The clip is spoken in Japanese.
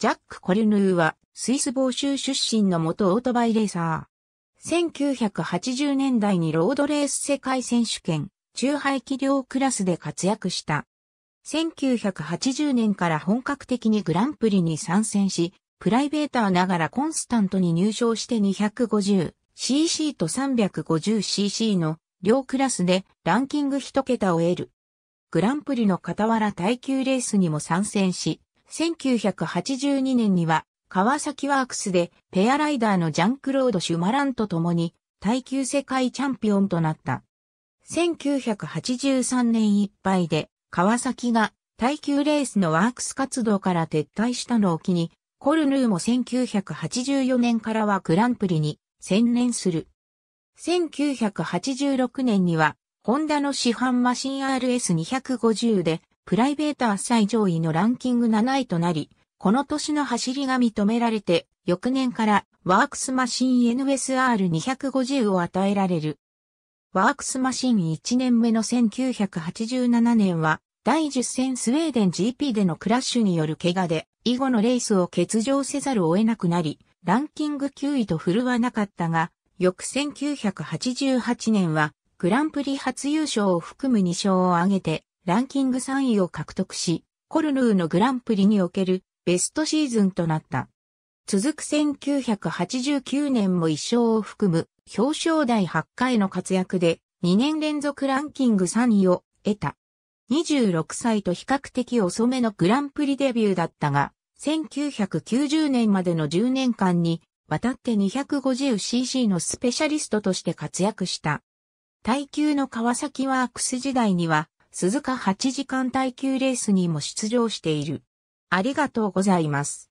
ジャック・コルヌーは、スイス防州出身の元オートバイレーサー。1980年代にロードレース世界選手権、中排気量クラスで活躍した。1980年から本格的にグランプリに参戦し、プライベーターながらコンスタントに入賞して 250cc と 350cc の両クラスでランキング一桁を得る。グランプリの傍ら耐久レースにも参戦し、1982年には、川崎ワークスでペアライダーのジャンクロード・シュマランと共に耐久世界チャンピオンとなった。1983年いっぱいで川崎が耐久レースのワークス活動から撤退したのを機に、コルヌーも1984年からはグランプリに専念する。1986年には、ホンダの市販マシン RS250 でプライベートー最上位のランキング7位となり、この年の走りが認められて、翌年からワークスマシン NSR250 を与えられる。ワークスマシン1年目の1987年は、第10戦スウェーデン GP でのクラッシュによる怪我で、以後のレースを欠場せざるを得なくなり、ランキング9位と振るわなかったが、翌1988年は、グランプリ初優勝を含む2勝を挙げて、ランキング3位を獲得し、コルヌーのグランプリにおけるベストシーズンとなった。続く1989年も1勝を含む表彰台8回の活躍で2年連続ランキング3位を得た。26歳と比較的遅めのグランプリデビューだったが、1990年までの10年間に渡って 250cc のスペシャリストとして活躍した。耐久の川崎ワークス時代には鈴鹿8時間耐久レースにも出場している。ありがとうございます。